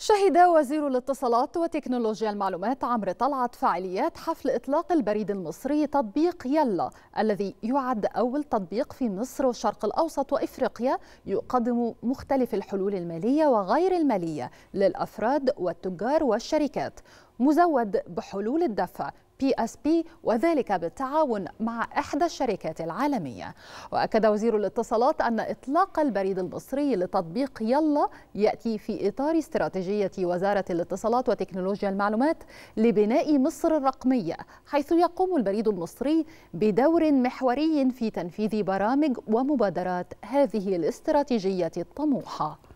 شهد وزير الاتصالات وتكنولوجيا المعلومات عمرو طلعت فعاليات حفل إطلاق البريد المصري تطبيق يلا الذي يعد أول تطبيق في مصر والشرق الأوسط وإفريقيا يقدم مختلف الحلول المالية وغير المالية للأفراد والتجار والشركات مزود بحلول الدفع بي اس بي وذلك بالتعاون مع احدى الشركات العالميه واكد وزير الاتصالات ان اطلاق البريد المصري لتطبيق يلا ياتي في اطار استراتيجيه وزاره الاتصالات وتكنولوجيا المعلومات لبناء مصر الرقميه حيث يقوم البريد المصري بدور محوري في تنفيذ برامج ومبادرات هذه الاستراتيجيه الطموحه